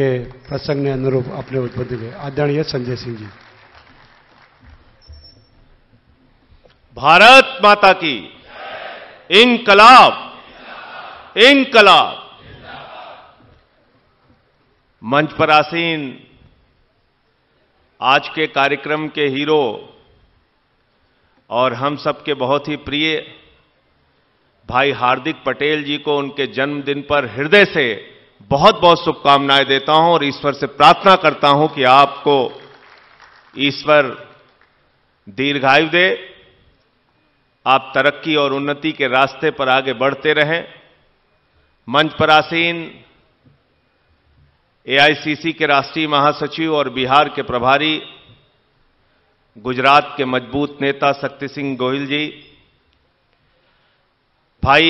प्रसंग ने अनुरूप अपने उद्बुद्ध ઉદ્બોધી आदरणीय संजय सिंह जी भारत माता की इनकलाब इनकलाब मंच पर आसीन आज के कार्यक्रम के हीरो और हम सबके बहुत ही प्रिय भाई हार्दिक पटेल जी को उनके जन्मदिन पर हृदय से बहुत बहुत शुभकामनाएं देता हूं और ईश्वर से प्रार्थना करता हूं कि आपको ईश्वर दीर्घायु दे आप तरक्की और उन्नति के रास्ते पर आगे बढ़ते रहें मंच पर आसीन एआईसीसी के राष्ट्रीय महासचिव और बिहार के प्रभारी गुजरात के मजबूत नेता शक्ति सिंह गोहिल जी भाई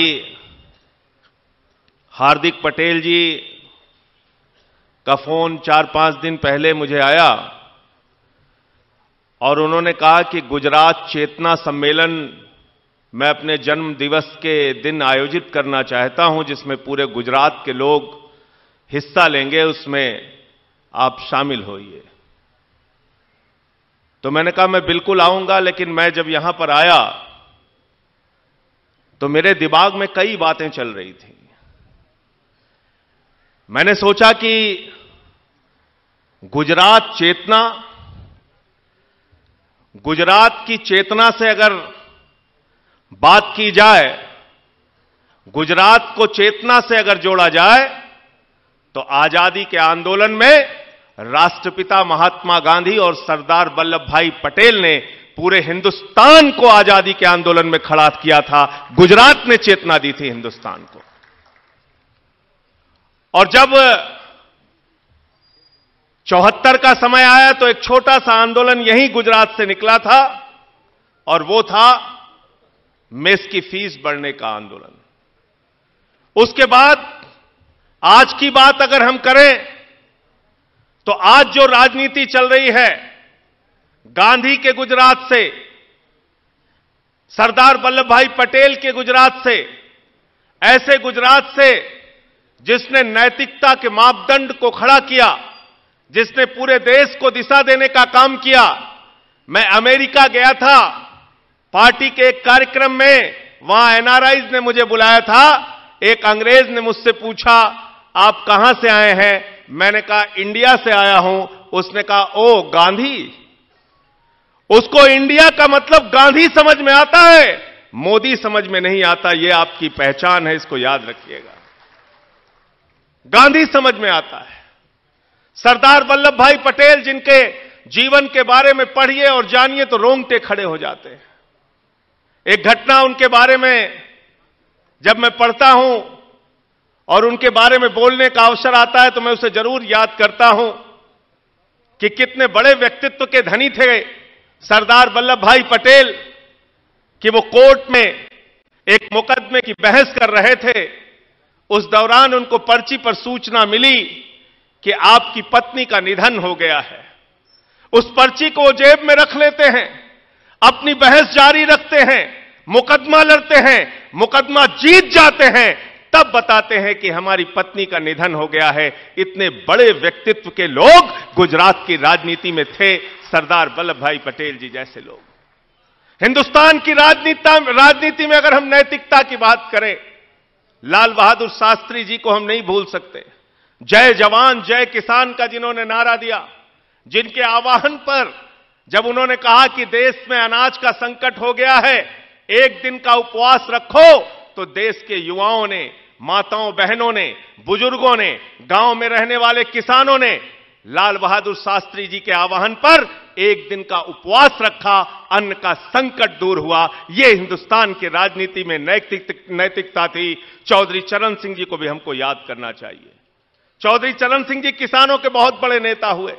हार्दिक पटेल जी का फोन चार पांच दिन पहले मुझे आया और उन्होंने कहा कि गुजरात चेतना सम्मेलन मैं अपने जन्म दिवस के दिन आयोजित करना चाहता हूं जिसमें पूरे गुजरात के लोग हिस्सा लेंगे उसमें आप शामिल होइए तो मैंने कहा मैं बिल्कुल आऊंगा लेकिन मैं जब यहां पर आया तो मेरे दिमाग में कई बातें चल रही थी मैंने सोचा कि गुजरात चेतना गुजरात की चेतना से अगर बात की जाए गुजरात को चेतना से अगर जोड़ा जाए तो आजादी के आंदोलन में राष्ट्रपिता महात्मा गांधी और सरदार वल्लभ भाई पटेल ने पूरे हिंदुस्तान को आजादी के आंदोलन में खड़ा किया था गुजरात ने चेतना दी थी हिंदुस्तान को और जब चौहत्तर का समय आया तो एक छोटा सा आंदोलन यहीं गुजरात से निकला था और वो था मेस की फीस बढ़ने का आंदोलन उसके बाद आज की बात अगर हम करें तो आज जो राजनीति चल रही है गांधी के गुजरात से सरदार वल्लभ भाई पटेल के गुजरात से ऐसे गुजरात से जिसने नैतिकता के मापदंड को खड़ा किया जिसने पूरे देश को दिशा देने का काम किया मैं अमेरिका गया था पार्टी के एक कार्यक्रम में वहां एनआरआईज ने मुझे बुलाया था एक अंग्रेज ने मुझसे पूछा आप कहां से आए हैं मैंने कहा इंडिया से आया हूं उसने कहा ओ गांधी उसको इंडिया का मतलब गांधी समझ में आता है मोदी समझ में नहीं आता यह आपकी पहचान है इसको याद रखिएगा गांधी समझ में आता है सरदार वल्लभ भाई पटेल जिनके जीवन के बारे में पढ़िए और जानिए तो रोंगटे खड़े हो जाते हैं एक घटना उनके बारे में जब मैं पढ़ता हूं और उनके बारे में बोलने का अवसर आता है तो मैं उसे जरूर याद करता हूं कि कितने बड़े व्यक्तित्व के धनी थे सरदार वल्लभ भाई पटेल कि वो कोर्ट में एक मुकदमे की बहस कर रहे थे उस दौरान उनको पर्ची पर सूचना मिली कि आपकी पत्नी का निधन हो गया है उस पर्ची को जेब में रख लेते हैं अपनी बहस जारी रखते हैं मुकदमा लड़ते हैं मुकदमा जीत जाते हैं तब बताते हैं कि हमारी पत्नी का निधन हो गया है इतने बड़े व्यक्तित्व के लोग गुजरात की राजनीति में थे सरदार वल्लभ भाई पटेल जी जैसे लोग हिंदुस्तान की राजनीति राजनीति में अगर हम नैतिकता की बात करें लाल बहादुर शास्त्री जी को हम नहीं भूल सकते जय जवान जय किसान का जिन्होंने नारा दिया जिनके आवाहन पर जब उन्होंने कहा कि देश में अनाज का संकट हो गया है एक दिन का उपवास रखो तो देश के युवाओं ने माताओं बहनों ने बुजुर्गों ने गांव में रहने वाले किसानों ने लाल बहादुर शास्त्री जी के आह्वान पर एक दिन का उपवास रखा अन्न का संकट दूर हुआ यह हिंदुस्तान की राजनीति में नैतिक नैतिकता थी चौधरी चरण सिंह जी को भी हमको याद करना चाहिए चौधरी चरण सिंह जी किसानों के बहुत बड़े नेता हुए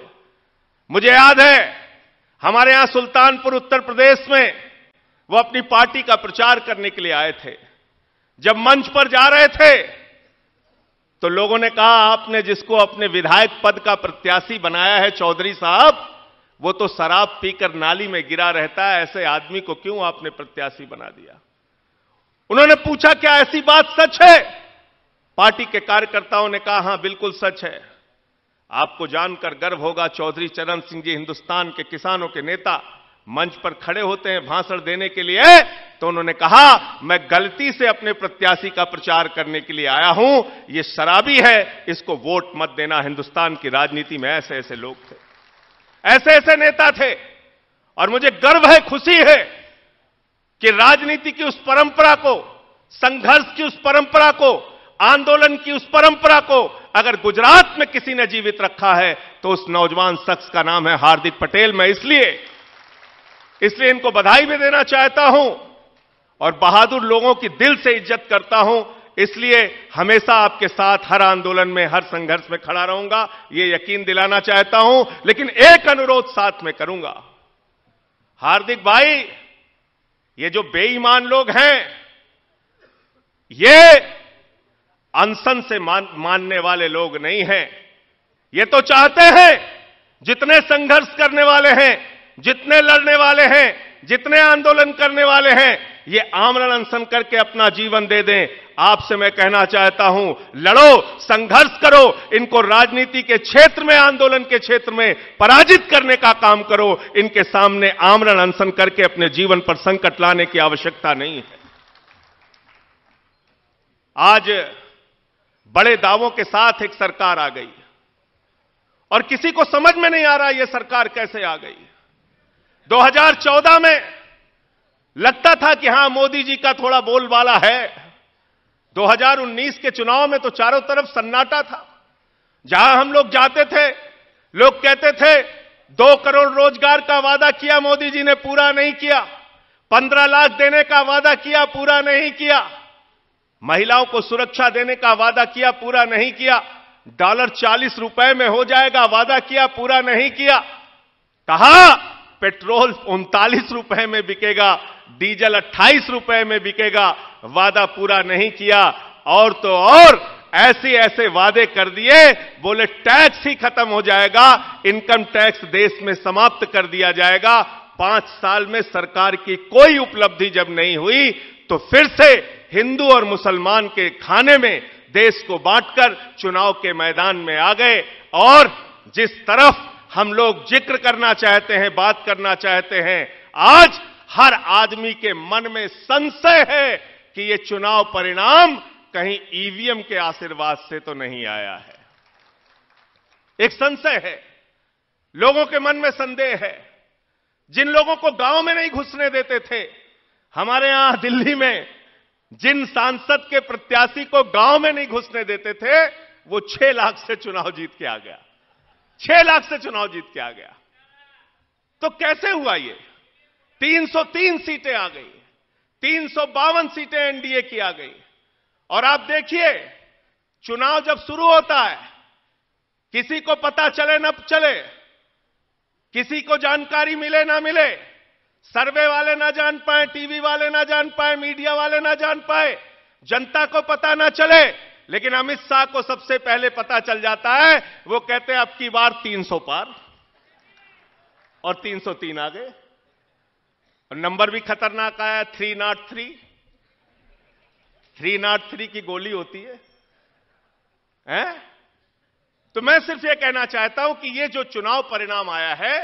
मुझे याद है हमारे यहां सुल्तानपुर उत्तर प्रदेश में वो अपनी पार्टी का प्रचार करने के लिए आए थे जब मंच पर जा रहे थे तो लोगों ने कहा आपने जिसको अपने विधायक पद का प्रत्याशी बनाया है चौधरी साहब वो तो शराब पीकर नाली में गिरा रहता है ऐसे आदमी को क्यों आपने प्रत्याशी बना दिया उन्होंने पूछा क्या ऐसी बात सच है पार्टी के कार्यकर्ताओं ने कहा हां बिल्कुल सच है आपको जानकर गर्व होगा चौधरी चरण सिंह जी हिंदुस्तान के किसानों के नेता मंच पर खड़े होते हैं भाषण देने के लिए तो उन्होंने कहा मैं गलती से अपने प्रत्याशी का प्रचार करने के लिए आया हूं यह शराबी है इसको वोट मत देना हिंदुस्तान की राजनीति में ऐसे ऐसे लोग थे ऐसे ऐसे नेता थे और मुझे गर्व है खुशी है कि राजनीति की उस परंपरा को संघर्ष की उस परंपरा को आंदोलन की उस परंपरा को अगर गुजरात में किसी ने जीवित रखा है तो उस नौजवान शख्स का नाम है हार्दिक पटेल मैं इसलिए इसलिए इनको बधाई भी देना चाहता हूं और बहादुर लोगों की दिल से इज्जत करता हूं इसलिए हमेशा आपके साथ हर आंदोलन में हर संघर्ष में खड़ा रहूंगा यह यकीन दिलाना चाहता हूं लेकिन एक अनुरोध साथ में करूंगा हार्दिक भाई ये जो बेईमान लोग हैं ये अनशन से मान, मानने वाले लोग नहीं हैं ये तो चाहते हैं जितने संघर्ष करने वाले हैं जितने लड़ने वाले हैं जितने आंदोलन करने वाले हैं ये आमरण अनशन करके अपना जीवन दे दें आपसे मैं कहना चाहता हूं लड़ो संघर्ष करो इनको राजनीति के क्षेत्र में आंदोलन के क्षेत्र में पराजित करने का काम करो इनके सामने आमरण अनशन करके अपने जीवन पर संकट लाने की आवश्यकता नहीं है आज बड़े दावों के साथ एक सरकार आ गई और किसी को समझ में नहीं आ रहा यह सरकार कैसे आ गई 2014 में लगता था कि हां मोदी जी का थोड़ा बोलबाला है 2019 के चुनाव में तो चारों तरफ सन्नाटा था जहां हम लोग जाते थे लोग कहते थे दो करोड़ रोजगार का वादा किया मोदी जी ने पूरा नहीं किया पंद्रह लाख देने का वादा किया पूरा नहीं किया महिलाओं को सुरक्षा देने का वादा किया पूरा नहीं किया डॉलर चालीस रुपए में हो जाएगा वादा किया पूरा नहीं किया कहा पेट्रोल उनतालीस रुपए में बिकेगा डीजल अट्ठाईस रुपए में बिकेगा वादा पूरा नहीं किया और तो और ऐसे ऐसे वादे कर दिए बोले टैक्स ही खत्म हो जाएगा इनकम टैक्स देश में समाप्त कर दिया जाएगा पांच साल में सरकार की कोई उपलब्धि जब नहीं हुई तो फिर से हिंदू और मुसलमान के खाने में देश को बांटकर चुनाव के मैदान में आ गए और जिस तरफ हम लोग जिक्र करना चाहते हैं बात करना चाहते हैं आज हर आदमी के मन में संशय है कि ये चुनाव परिणाम कहीं ईवीएम के आशीर्वाद से तो नहीं आया है एक संशय है लोगों के मन में संदेह है जिन लोगों को गांव में नहीं घुसने देते थे हमारे यहां दिल्ली में जिन सांसद के प्रत्याशी को गांव में नहीं घुसने देते थे वो छह लाख से चुनाव जीत के आ गया छह लाख से चुनाव जीत के आ गया तो कैसे हुआ यह 303 सीटें आ गई तीन सीटें एनडीए की आ गई और आप देखिए चुनाव जब शुरू होता है किसी को पता चले न चले किसी को जानकारी मिले ना मिले सर्वे वाले ना जान पाए टीवी वाले ना जान पाए मीडिया वाले ना जान पाए जनता को पता ना चले लेकिन अमित शाह को सबसे पहले पता चल जाता है वो कहते हैं आपकी बार 300 पार और 303 आ गए और नंबर भी खतरनाक आया three nought three three nought three की गोली होती है हैं? तो मैं सिर्फ यह कहना चाहता हूं कि यह जो चुनाव परिणाम आया है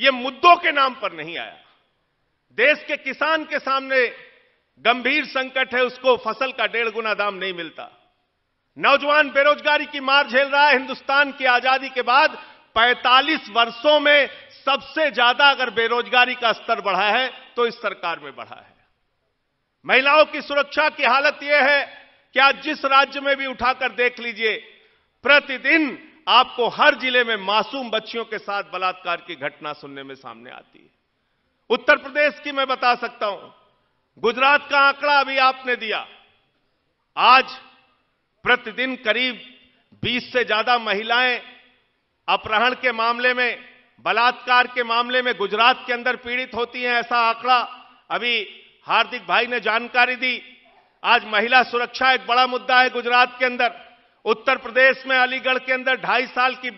यह मुद्दों के नाम पर नहीं आया देश के किसान के सामने गंभीर संकट है उसको फसल का डेढ़ गुना दाम नहीं मिलता नौजवान बेरोजगारी की मार झेल रहा है हिंदुस्तान की आजादी के बाद 45 वर्षों में सबसे ज्यादा अगर बेरोजगारी का स्तर बढ़ा है तो इस सरकार में बढ़ा है महिलाओं की सुरक्षा की हालत यह है कि आज जिस राज्य में भी उठाकर देख लीजिए प्रतिदिन आपको हर जिले में मासूम बच्चियों के साथ बलात्कार की घटना सुनने में सामने आती है उत्तर प्रदेश की मैं बता सकता हूं गुजरात का आंकड़ा अभी आपने दिया आज प्रतिदिन करीब 20 से ज्यादा महिलाएं अपहरण के मामले में बलात्कार के मामले में गुजरात के अंदर पीड़ित होती हैं ऐसा आंकड़ा अभी हार्दिक भाई ने जानकारी दी आज महिला सुरक्षा एक बड़ा मुद्दा है गुजरात के अंदर उत्तर प्रदेश में अलीगढ़ के अंदर ढाई साल की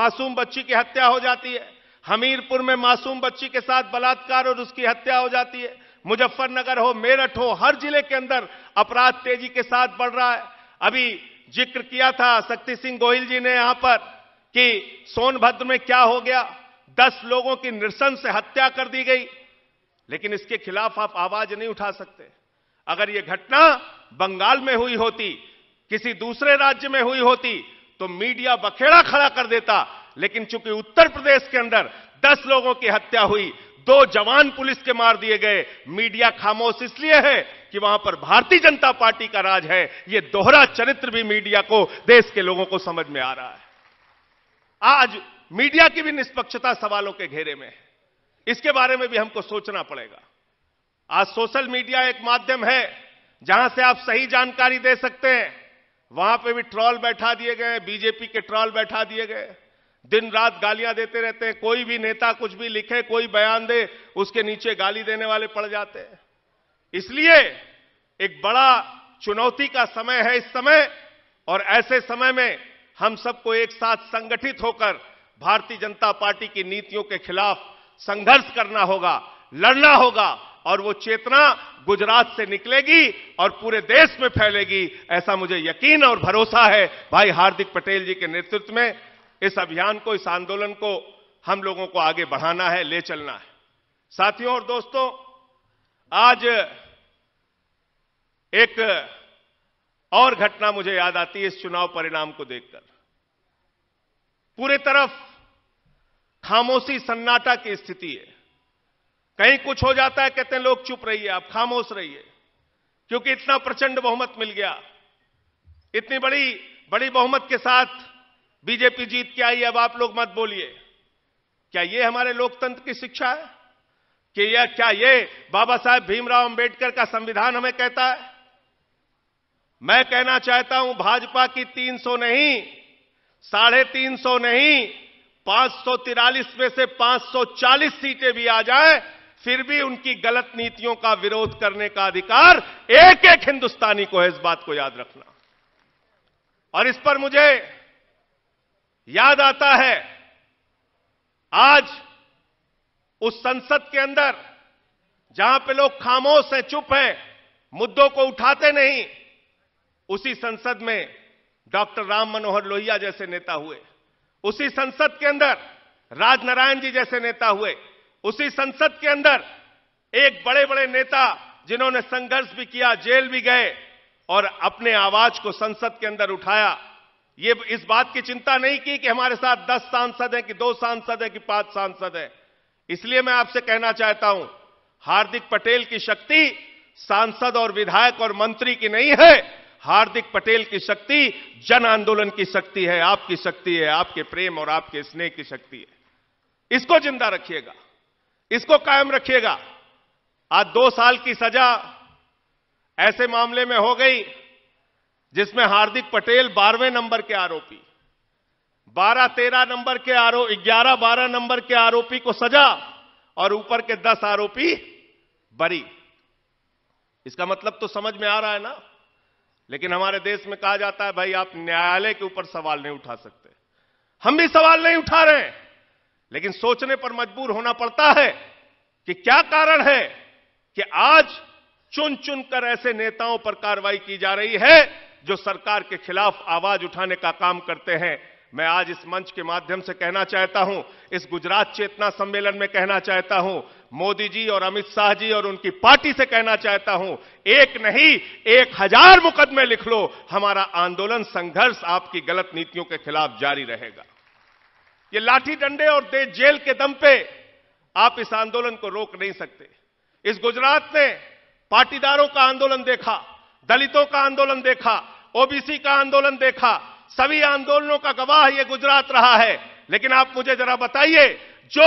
मासूम बच्ची की हत्या हो जाती है हमीरपुर में मासूम बच्ची के साथ बलात्कार और उसकी हत्या हो जाती है मुजफ्फरनगर हो मेरठ हो हर जिले के अंदर अपराध तेजी के साथ बढ़ रहा है अभी जिक्र किया था शक्ति सिंह गोहिल जी ने यहां पर कि सोनभद्र में क्या हो गया दस लोगों की निरसन से हत्या कर दी गई लेकिन इसके खिलाफ आप आवाज नहीं उठा सकते अगर यह घटना बंगाल में हुई होती किसी दूसरे राज्य में हुई होती तो मीडिया बखेड़ा खड़ा कर देता लेकिन चूंकि उत्तर प्रदेश के अंदर दस लोगों की हत्या हुई दो जवान पुलिस के मार दिए गए मीडिया खामोश इसलिए है कि वहां पर भारतीय जनता पार्टी का राज है यह दोहरा चरित्र भी मीडिया को देश के लोगों को समझ में आ रहा है आज मीडिया की भी निष्पक्षता सवालों के घेरे में है इसके बारे में भी हमको सोचना पड़ेगा आज सोशल मीडिया एक माध्यम है जहां से आप सही जानकारी दे सकते हैं वहां पे भी ट्रॉल बैठा दिए गए बीजेपी के ट्रॉल बैठा दिए गए दिन रात गालियां देते रहते हैं कोई भी नेता कुछ भी लिखे कोई बयान दे उसके नीचे गाली देने वाले पड़ जाते हैं इसलिए एक बड़ा चुनौती का समय है इस समय और ऐसे समय में हम सबको एक साथ संगठित होकर भारतीय जनता पार्टी की नीतियों के खिलाफ संघर्ष करना होगा लड़ना होगा और वो चेतना गुजरात से निकलेगी और पूरे देश में फैलेगी ऐसा मुझे यकीन और भरोसा है भाई हार्दिक पटेल जी के नेतृत्व में इस अभियान को इस आंदोलन को हम लोगों को आगे बढ़ाना है ले चलना है साथियों और दोस्तों आज एक और घटना मुझे याद आती है इस चुनाव परिणाम को देखकर पूरे तरफ खामोशी सन्नाटा की स्थिति है कहीं कुछ हो जाता है कहते हैं लोग चुप रहिए आप खामोश रहिए क्योंकि इतना प्रचंड बहुमत मिल गया इतनी बड़ी बड़ी बहुमत के साथ बीजेपी जीत के आई अब आप लोग मत बोलिए क्या यह हमारे लोकतंत्र की शिक्षा है कि यह क्या ये बाबा साहेब भीमराव अंबेडकर का संविधान हमें कहता है मैं कहना चाहता हूं भाजपा की 300 नहीं साढ़े तीन सौ नहीं पांच में से 540 सीटें भी आ जाए फिर भी उनकी गलत नीतियों का विरोध करने का अधिकार एक एक हिंदुस्तानी को है इस बात को याद रखना और इस पर मुझे याद आता है आज उस संसद के अंदर जहां पे लोग खामोश हैं चुप हैं मुद्दों को उठाते नहीं उसी संसद में डॉक्टर राम मनोहर लोहिया जैसे नेता हुए उसी संसद के अंदर राजनारायण जी जैसे नेता हुए उसी संसद के अंदर एक बड़े बड़े नेता जिन्होंने संघर्ष भी किया जेल भी गए और अपने आवाज को संसद के अंदर उठाया ये इस बात की चिंता नहीं की कि हमारे साथ दस सांसद हैं कि दो सांसद हैं कि पांच सांसद हैं इसलिए मैं आपसे कहना चाहता हूं हार्दिक पटेल की शक्ति सांसद और विधायक और मंत्री की नहीं है हार्दिक पटेल की शक्ति जन आंदोलन की शक्ति है आपकी शक्ति है आपके प्रेम और आपके स्नेह की शक्ति है इसको जिंदा रखिएगा इसको कायम रखिएगा आज दो साल की सजा ऐसे मामले में हो गई जिसमें हार्दिक पटेल बारहवें नंबर के आरोपी बारह तेरह नंबर के आरोप ग्यारह बारह नंबर के आरोपी को सजा और ऊपर के दस आरोपी बरी इसका मतलब तो समझ में आ रहा है ना लेकिन हमारे देश में कहा जाता है भाई आप न्यायालय के ऊपर सवाल नहीं उठा सकते हम भी सवाल नहीं उठा रहे लेकिन सोचने पर मजबूर होना पड़ता है कि क्या कारण है कि आज चुन चुन कर ऐसे नेताओं पर कार्रवाई की जा रही है जो सरकार के खिलाफ आवाज उठाने का काम करते हैं मैं आज इस मंच के माध्यम से कहना चाहता हूं इस गुजरात चेतना सम्मेलन में कहना चाहता हूं मोदी जी और अमित शाह जी और उनकी पार्टी से कहना चाहता हूं एक नहीं एक हजार मुकदमे लिख लो हमारा आंदोलन संघर्ष आपकी गलत नीतियों के खिलाफ जारी रहेगा ये लाठी डंडे और दे जेल के दम पे आप इस आंदोलन को रोक नहीं सकते इस गुजरात ने पाटीदारों का आंदोलन देखा दलितों का आंदोलन देखा ओबीसी का आंदोलन देखा सभी आंदोलनों का गवाह यह गुजरात रहा है लेकिन आप मुझे जरा बताइए जो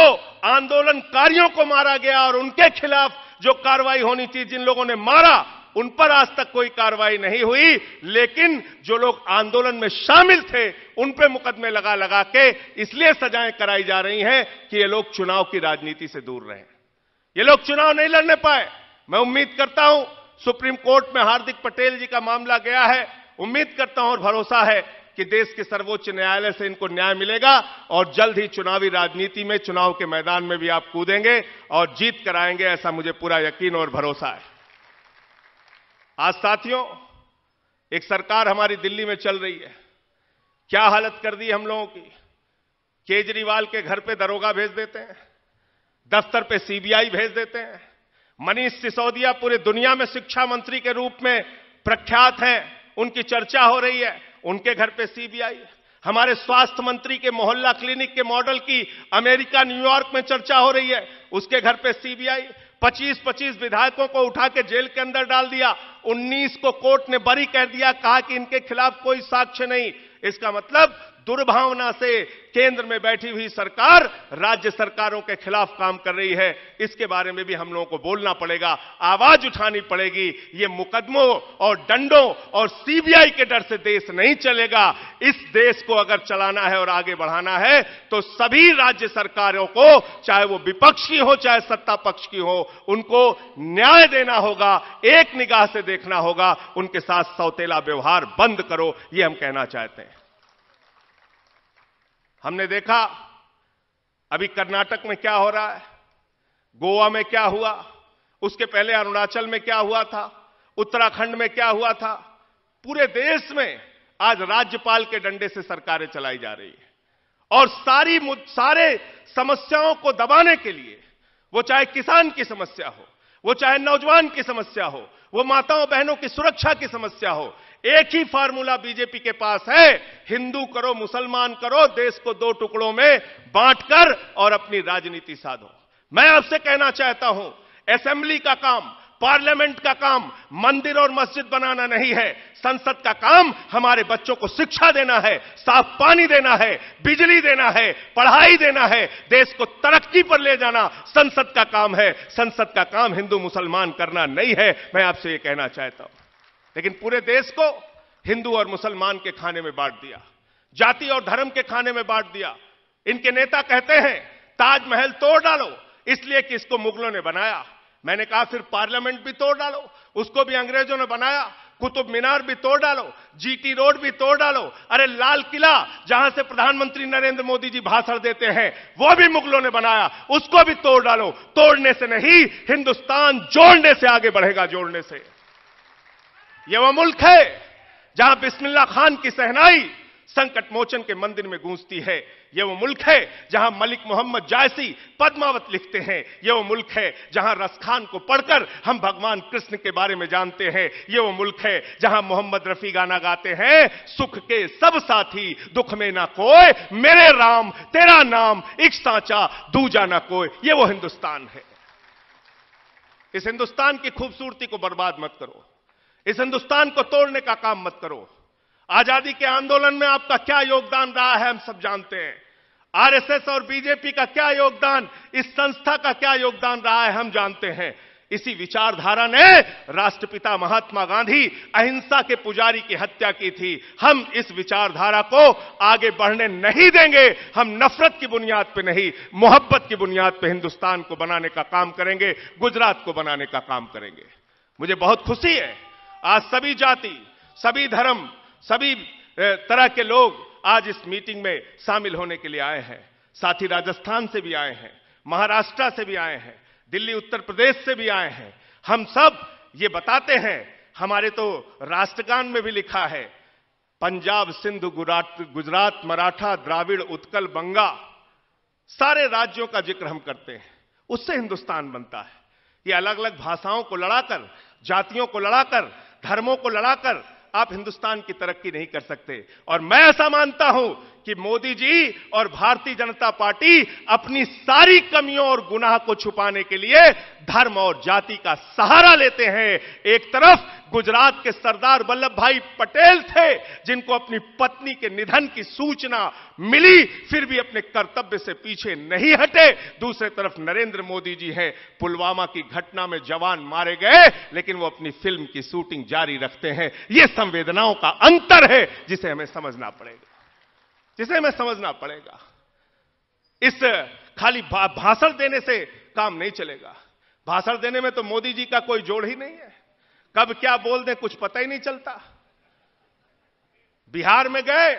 आंदोलनकारियों को मारा गया और उनके खिलाफ जो कार्रवाई होनी थी जिन लोगों ने मारा उन पर आज तक कोई कार्रवाई नहीं हुई लेकिन जो लोग आंदोलन में शामिल थे उन पर मुकदमे लगा लगा के इसलिए सजाएं कराई जा रही हैं कि ये लोग चुनाव की राजनीति से दूर रहे ये लोग चुनाव नहीं लड़ने पाए मैं उम्मीद करता हूं सुप्रीम कोर्ट में हार्दिक पटेल जी का मामला गया है उम्मीद करता हूं और भरोसा है कि देश के सर्वोच्च न्यायालय से इनको न्याय मिलेगा और जल्द ही चुनावी राजनीति में चुनाव के मैदान में भी आप कूदेंगे और जीत कराएंगे ऐसा मुझे पूरा यकीन और भरोसा है आज साथियों एक सरकार हमारी दिल्ली में चल रही है क्या हालत कर दी हम लोगों की केजरीवाल के घर पे दरोगा भेज देते हैं दफ्तर पे सीबीआई भेज देते हैं मनीष सिसोदिया पूरे दुनिया में शिक्षा मंत्री के रूप में प्रख्यात हैं उनकी चर्चा हो रही है उनके घर पे सीबीआई हमारे स्वास्थ्य मंत्री के मोहल्ला क्लिनिक के मॉडल की अमेरिका न्यूयॉर्क में चर्चा हो रही है उसके घर पे सीबीआई 25-25 विधायकों को उठा के जेल के अंदर डाल दिया 19 को कोर्ट ने बरी कह दिया कहा कि इनके खिलाफ कोई साक्ष्य नहीं इसका मतलब दुर्भावना से केंद्र में बैठी हुई सरकार राज्य सरकारों के खिलाफ काम कर रही है इसके बारे में भी हम लोगों को बोलना पड़ेगा आवाज उठानी पड़ेगी ये मुकदमों और दंडों और सीबीआई के डर से देश नहीं चलेगा इस देश को अगर चलाना है और आगे बढ़ाना है तो सभी राज्य सरकारों को चाहे वो विपक्ष की हो चाहे सत्ता पक्ष की हो उनको न्याय देना होगा एक निगाह से देखना होगा उनके साथ सौतेला व्यवहार बंद करो ये हम कहना चाहते हैं हमने देखा अभी कर्नाटक में क्या हो रहा है गोवा में क्या हुआ उसके पहले अरुणाचल में क्या हुआ था उत्तराखंड में क्या हुआ था पूरे देश में आज राज्यपाल के डंडे से सरकारें चलाई जा रही है और सारी सारे समस्याओं को दबाने के लिए वो चाहे किसान की समस्या हो वो चाहे नौजवान की समस्या हो वो माताओं बहनों की सुरक्षा की समस्या हो एक ही फार्मूला बीजेपी के पास है हिंदू करो मुसलमान करो देश को दो टुकड़ों में बांटकर और अपनी राजनीति साधो मैं आपसे कहना चाहता हूं असेंबली का काम पार्लियामेंट का काम मंदिर और मस्जिद बनाना नहीं है संसद का काम हमारे बच्चों को शिक्षा देना है साफ पानी देना है बिजली देना है पढ़ाई देना है देश को तरक्की पर ले जाना संसद का काम है संसद का काम हिंदू मुसलमान करना नहीं है मैं आपसे ये कहना चाहता हूं लेकिन पूरे देश को हिंदू और मुसलमान के खाने में बांट दिया जाति और धर्म के खाने में बांट दिया इनके नेता कहते हैं ताजमहल तोड़ डालो इसलिए कि इसको मुगलों ने बनाया मैंने कहा फिर पार्लियामेंट भी तोड़ डालो उसको भी अंग्रेजों ने बनाया कुतुब मीनार भी तोड़ डालो जीटी रोड भी तोड़ डालो अरे लाल किला जहां से प्रधानमंत्री नरेंद्र मोदी जी भाषण देते हैं वो भी मुगलों ने बनाया उसको भी तोड़ डालो तोड़ने से नहीं हिंदुस्तान जोड़ने से आगे बढ़ेगा जोड़ने से ये वो मुल्क है जहां बिस्मिल्ला खान की सहनाई संकट मोचन के मंदिर में गूंजती है यह वो मुल्क है जहां मलिक मोहम्मद जायसी पद्मावत लिखते हैं यह वो मुल्क है जहां रसखान को पढ़कर हम भगवान कृष्ण के बारे में जानते हैं यह वो मुल्क है जहां मोहम्मद रफी गाना गाते हैं सुख के सब साथी दुख में ना कोई मेरे राम तेरा नाम एक साचा दूजा ना कोई यह वो हिंदुस्तान है इस हिंदुस्तान की खूबसूरती को बर्बाद मत करो इस हिंदुस्तान को तोड़ने का काम मत करो आजादी के आंदोलन में आपका क्या योगदान रहा है हम सब जानते हैं आरएसएस और बीजेपी का क्या योगदान इस संस्था का क्या योगदान रहा है हम जानते हैं इसी विचारधारा ने राष्ट्रपिता महात्मा गांधी अहिंसा के पुजारी की हत्या की थी हम इस विचारधारा को आगे बढ़ने नहीं देंगे हम नफरत की बुनियाद पर नहीं मोहब्बत की बुनियाद पर हिंदुस्तान को बनाने का काम करेंगे गुजरात को बनाने का काम करेंगे मुझे बहुत खुशी है आज सभी जाति सभी धर्म सभी तरह के लोग आज इस मीटिंग में शामिल होने के लिए आए हैं साथ ही राजस्थान से भी आए हैं महाराष्ट्र से भी आए हैं दिल्ली उत्तर प्रदेश से भी आए हैं हम सब ये बताते हैं हमारे तो राष्ट्रगान में भी लिखा है पंजाब सिंध गुजरात मराठा द्राविड़ उत्कल बंगा सारे राज्यों का जिक्र हम करते हैं उससे हिंदुस्तान बनता है ये अलग अलग भाषाओं को लड़ाकर जातियों को लड़ाकर धर्मों को लड़ाकर आप हिंदुस्तान की तरक्की नहीं कर सकते और मैं ऐसा मानता हूं कि मोदी जी और भारतीय जनता पार्टी अपनी सारी कमियों और गुनाह को छुपाने के लिए धर्म और जाति का सहारा लेते हैं एक तरफ गुजरात के सरदार वल्लभ भाई पटेल थे जिनको अपनी पत्नी के निधन की सूचना मिली फिर भी अपने कर्तव्य से पीछे नहीं हटे दूसरे तरफ नरेंद्र मोदी जी हैं पुलवामा की घटना में जवान मारे गए लेकिन वो अपनी फिल्म की शूटिंग जारी रखते हैं ये संवेदनाओं का अंतर है जिसे हमें समझना पड़ेगा जिसे हमें समझना पड़ेगा इस खाली भाषण देने से काम नहीं चलेगा भाषण देने में तो मोदी जी का कोई जोड़ ही नहीं है कब क्या बोल दें कुछ पता ही नहीं चलता बिहार में गए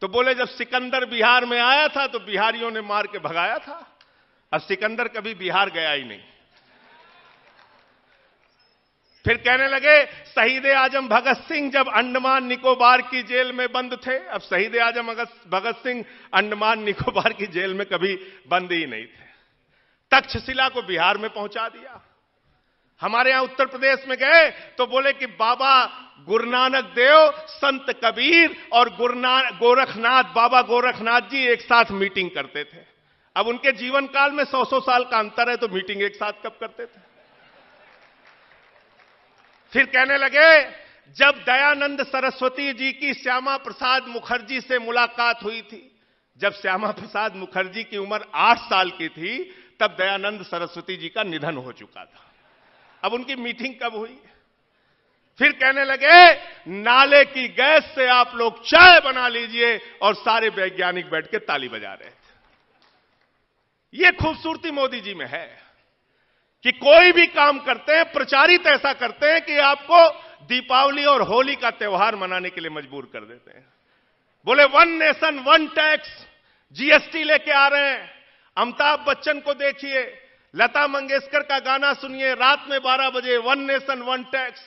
तो बोले जब सिकंदर बिहार में आया था तो बिहारियों ने मार के भगाया था अब सिकंदर कभी बिहार गया ही नहीं फिर कहने लगे शहीद आजम भगत सिंह जब अंडमान निकोबार की जेल में बंद थे अब शहीद आजम भगत सिंह अंडमान निकोबार की जेल में कभी बंद ही नहीं थे तक्षशिला को बिहार में पहुंचा दिया हमारे यहां उत्तर प्रदेश में गए तो बोले कि बाबा गुरु नानक देव संत कबीर और गुरुना गोरखनाथ बाबा गोरखनाथ जी एक साथ मीटिंग करते थे अब उनके जीवन काल में सौ सौ साल का अंतर है तो मीटिंग एक साथ कब करते थे फिर कहने लगे जब दयानंद सरस्वती जी की श्यामा प्रसाद मुखर्जी से मुलाकात हुई थी जब श्यामा प्रसाद मुखर्जी की उम्र आठ साल की थी तब दयानंद सरस्वती जी का निधन हो चुका था अब उनकी मीटिंग कब हुई फिर कहने लगे नाले की गैस से आप लोग चाय बना लीजिए और सारे वैज्ञानिक बैठ के ताली बजा रहे थे ये खूबसूरती मोदी जी में है कि कोई भी काम करते हैं प्रचारित ऐसा करते हैं कि आपको दीपावली और होली का त्यौहार मनाने के लिए मजबूर कर देते हैं बोले one nation one tax GST लेके आ रहे हैं अमिताभ बच्चन को देखिए लता मंगेशकर का गाना सुनिए रात में 12 बजे वन नेशन वन टैक्स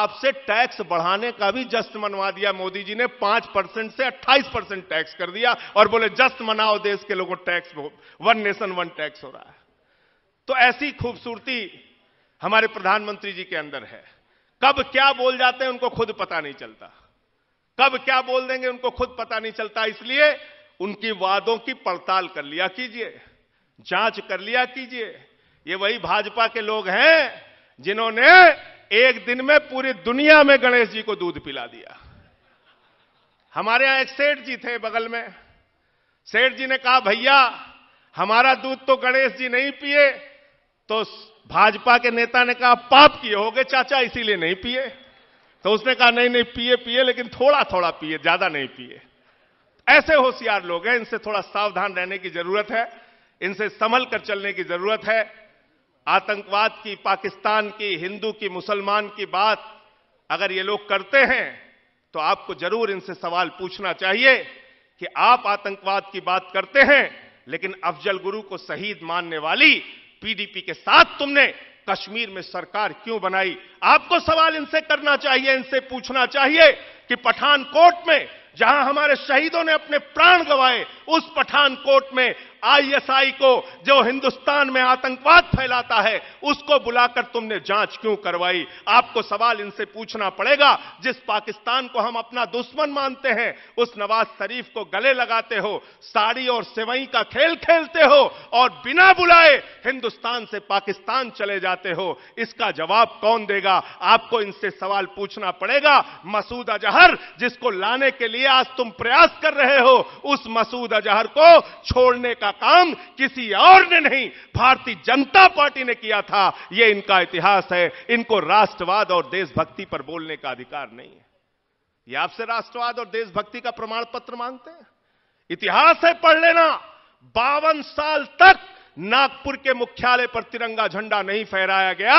आपसे टैक्स बढ़ाने का भी जस्ट मनवा दिया मोदी जी ने 5 परसेंट से 28 परसेंट टैक्स कर दिया और बोले जस्ट मनाओ देश के लोगों tax one nation one tax हो रहा है तो ऐसी खूबसूरती हमारे प्रधानमंत्री जी के अंदर है कब क्या बोल जाते हैं उनको खुद पता नहीं चलता कब क्या बोल देंगे उनको खुद पता नहीं चलता इसलिए उनकी वादों की पड़ताल कर लिया कीजिए जांच कर लिया कीजिए ये वही भाजपा के लोग हैं जिन्होंने एक दिन में पूरी दुनिया में गणेश जी को दूध पिला दिया हमारे यहां एक सेठ जी थे बगल में सेठ जी ने कहा भैया हमारा दूध तो गणेश जी नहीं पिए तो भाजपा के नेता ने कहा पाप किए होगे चाचा इसीलिए नहीं पिए तो उसने कहा नहीं नहीं पिए पिए लेकिन थोड़ा थोड़ा पिए ज्यादा नहीं पिए ऐसे होशियार लोग हैं इनसे थोड़ा सावधान रहने की जरूरत है इनसे संभल कर चलने की जरूरत है आतंकवाद की पाकिस्तान की हिंदू की मुसलमान की बात अगर ये लोग करते हैं तो आपको जरूर इनसे सवाल पूछना चाहिए कि आप आतंकवाद की बात करते हैं लेकिन अफजल गुरु को शहीद मानने वाली पीडीपी के साथ तुमने कश्मीर में सरकार क्यों बनाई आपको सवाल इनसे करना चाहिए इनसे पूछना चाहिए कि पठानकोट में जहां हमारे शहीदों ने अपने प्राण गवाए उस पठानकोट में आईएसआई को जो हिंदुस्तान में आतंकवाद फैलाता है उसको बुलाकर तुमने जांच क्यों करवाई आपको सवाल इनसे पूछना पड़ेगा जिस पाकिस्तान को हम अपना दुश्मन मानते हैं उस नवाज शरीफ को गले लगाते हो साड़ी और सेवई का खेल खेलते हो और बिना बुलाए हिंदुस्तान से पाकिस्तान चले जाते हो इसका जवाब कौन देगा आपको इनसे सवाल पूछना पड़ेगा मसूद अजहर जिसको लाने के लिए आज तुम प्रयास कर रहे हो उस मसूद अजहर को छोड़ने का का काम किसी और ने नहीं भारतीय जनता पार्टी ने किया था यह इनका इतिहास है इनको राष्ट्रवाद और देशभक्ति पर बोलने का अधिकार नहीं है ये आपसे राष्ट्रवाद और देशभक्ति का प्रमाण पत्र मांगते हैं इतिहास है पढ़ लेना बावन साल तक नागपुर के मुख्यालय पर तिरंगा झंडा नहीं फहराया गया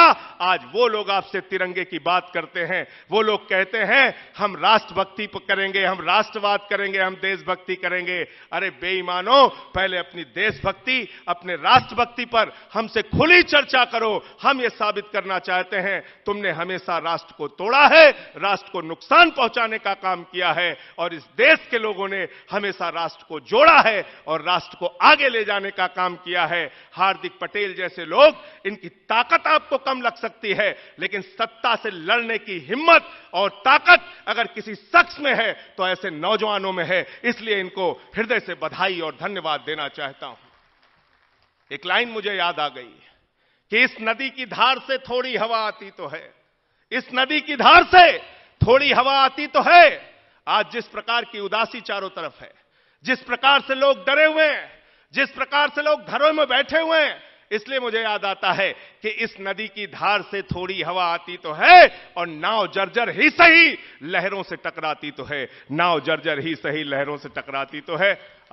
आज वो लोग आपसे तिरंगे की बात करते हैं वो लोग कहते हैं हम राष्ट्रभक्ति करेंगे हम राष्ट्रवाद करेंगे हम देशभक्ति करेंगे अरे बेईमानो पहले अपनी देशभक्ति अपने राष्ट्रभक्ति पर हमसे खुली चर्चा करो हम ये साबित करना चाहते हैं तुमने हमेशा राष्ट्र को तोड़ा है राष्ट्र को नुकसान पहुंचाने का काम किया है और इस देश के लोगों ने हमेशा राष्ट्र को जोड़ा है और राष्ट्र को आगे ले जाने का काम किया है हार्दिक पटेल जैसे लोग इनकी ताकत आपको कम लग सकती है लेकिन सत्ता से लड़ने की हिम्मत और ताकत अगर किसी शख्स में है तो ऐसे नौजवानों में है इसलिए इनको हृदय से बधाई और धन्यवाद देना चाहता हूं एक लाइन मुझे याद आ गई कि इस नदी की धार से थोड़ी हवा आती तो है इस नदी की धार से थोड़ी हवा आती तो है आज जिस प्रकार की उदासी चारों तरफ है जिस प्रकार से लोग डरे हुए हैं जिस प्रकार से लोग घरों में बैठे हुए हैं इसलिए मुझे याद आता है कि इस नदी की धार से थोड़ी हवा आती तो है और नाव जर्जर ही सही लहरों से टकराती तो है नाव जर्जर ही सही लहरों से टकराती तो है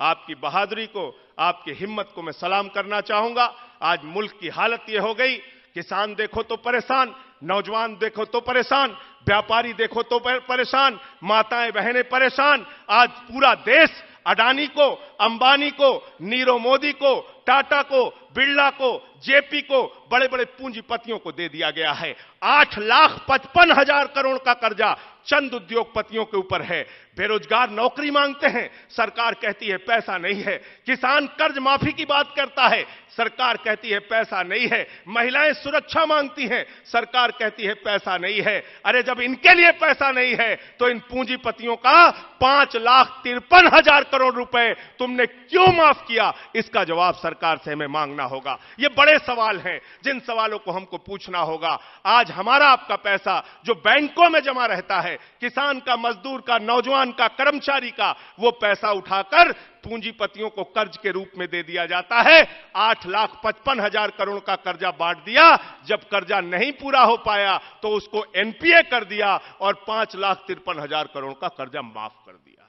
आपकी बहादुरी को आपकी हिम्मत को मैं सलाम करना चाहूंगा आज मुल्क की हालत यह हो गई किसान देखो तो परेशान नौजवान देखो तो परेशान व्यापारी देखो तो परेशान माताएं बहनें परेशान आज पूरा देश अडानी को अंबानी को नीरव मोदी को टाटा को बिरला को जेपी को बड़े बड़े पूंजीपतियों को दे दिया गया है आठ लाख पचपन हजार करोड़ का कर्जा चंद उद्योगपतियों के ऊपर है बेरोजगार नौकरी मांगते हैं सरकार कहती है पैसा नहीं है किसान कर्ज माफी की बात करता है सरकार कहती है पैसा नहीं है महिलाएं सुरक्षा मांगती हैं सरकार कहती है पैसा नहीं है अरे जब इनके लिए पैसा नहीं है तो इन पूंजीपतियों का पांच लाख तिरपन हजार करोड़ रुपए तुमने क्यों माफ किया इसका जवाब सरकार सरकार से हमें मांगना होगा ये बड़े सवाल हैं जिन सवालों को हमको पूछना होगा आज हमारा आपका पैसा जो बैंकों में जमा रहता है किसान का मजदूर का नौजवान का कर्मचारी का वो पैसा उठाकर पूंजीपतियों को कर्ज के रूप में दे दिया जाता है आठ लाख पचपन हजार करोड़ का कर्जा बांट दिया जब कर्जा नहीं पूरा हो पाया तो उसको एनपीए कर दिया और पांच लाख तिरपन हजार करोड़ का कर्जा माफ कर दिया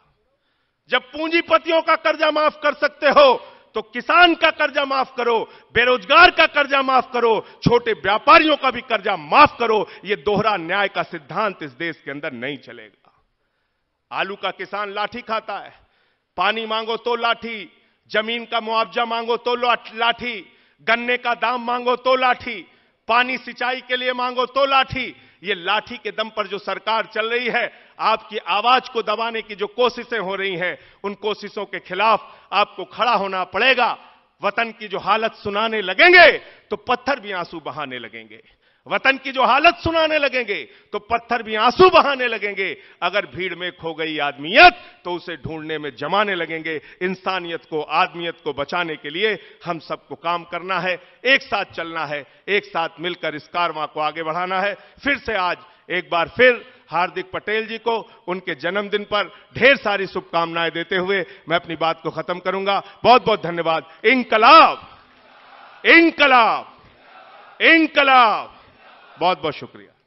जब पूंजीपतियों का कर्जा माफ कर सकते हो तो किसान का कर्जा माफ करो बेरोजगार का कर्जा माफ करो छोटे व्यापारियों का भी कर्जा माफ करो यह दोहरा न्याय का सिद्धांत इस देश के अंदर नहीं चलेगा आलू का किसान लाठी खाता है पानी मांगो तो लाठी जमीन का मुआवजा मांगो तो लाठी गन्ने का दाम मांगो तो लाठी पानी सिंचाई के लिए मांगो तो लाठी ये लाठी के दम पर जो सरकार चल रही है आपकी आवाज को दबाने की जो कोशिशें हो रही हैं उन कोशिशों के खिलाफ आपको खड़ा होना पड़ेगा वतन की जो हालत सुनाने लगेंगे तो पत्थर भी आंसू बहाने लगेंगे वतन की जो हालत सुनाने लगेंगे तो पत्थर भी आंसू बहाने लगेंगे अगर भीड़ में खो गई आदमियत तो उसे ढूंढने में जमाने लगेंगे इंसानियत को आदमियत को बचाने के लिए हम सबको काम करना है एक साथ चलना है एक साथ मिलकर इस कारवां को आगे बढ़ाना है फिर से आज एक बार फिर हार्दिक पटेल जी को उनके जन्मदिन पर ढेर सारी शुभकामनाएं देते हुए मैं अपनी बात को खत्म करूंगा बहुत बहुत धन्यवाद इंकलाब इनकलाब इंकलाब बहुत बहुत शुक्रिया